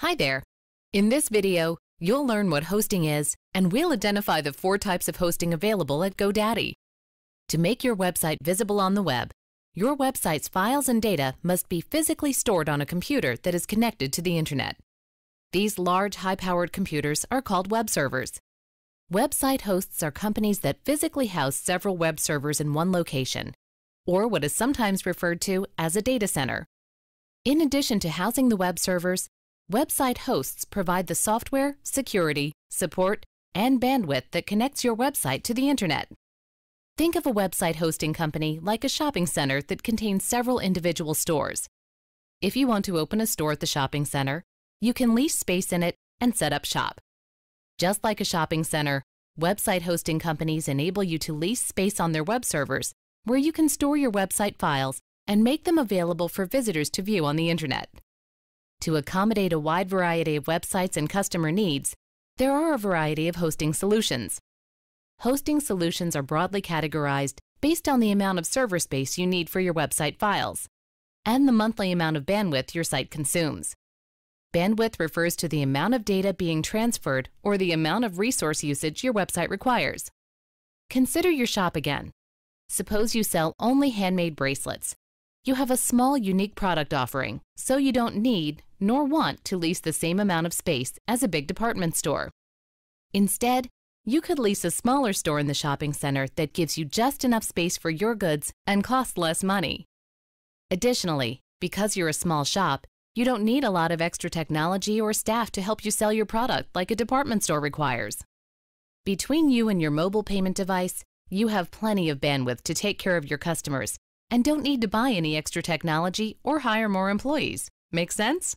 Hi there. In this video, you'll learn what hosting is and we'll identify the four types of hosting available at GoDaddy. To make your website visible on the web, your website's files and data must be physically stored on a computer that is connected to the internet. These large, high-powered computers are called web servers. Website hosts are companies that physically house several web servers in one location, or what is sometimes referred to as a data center. In addition to housing the web servers, Website hosts provide the software, security, support, and bandwidth that connects your website to the internet. Think of a website hosting company like a shopping center that contains several individual stores. If you want to open a store at the shopping center, you can lease space in it and set up shop. Just like a shopping center, website hosting companies enable you to lease space on their web servers where you can store your website files and make them available for visitors to view on the internet. To accommodate a wide variety of websites and customer needs, there are a variety of hosting solutions. Hosting solutions are broadly categorized based on the amount of server space you need for your website files and the monthly amount of bandwidth your site consumes. Bandwidth refers to the amount of data being transferred or the amount of resource usage your website requires. Consider your shop again. Suppose you sell only handmade bracelets you have a small, unique product offering, so you don't need nor want to lease the same amount of space as a big department store. Instead, you could lease a smaller store in the shopping center that gives you just enough space for your goods and costs less money. Additionally, because you're a small shop, you don't need a lot of extra technology or staff to help you sell your product like a department store requires. Between you and your mobile payment device, you have plenty of bandwidth to take care of your customers and don't need to buy any extra technology or hire more employees. Make sense?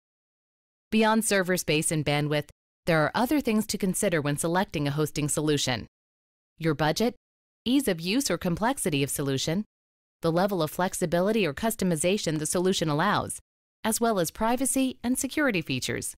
Beyond server space and bandwidth, there are other things to consider when selecting a hosting solution. Your budget, ease of use or complexity of solution, the level of flexibility or customization the solution allows, as well as privacy and security features.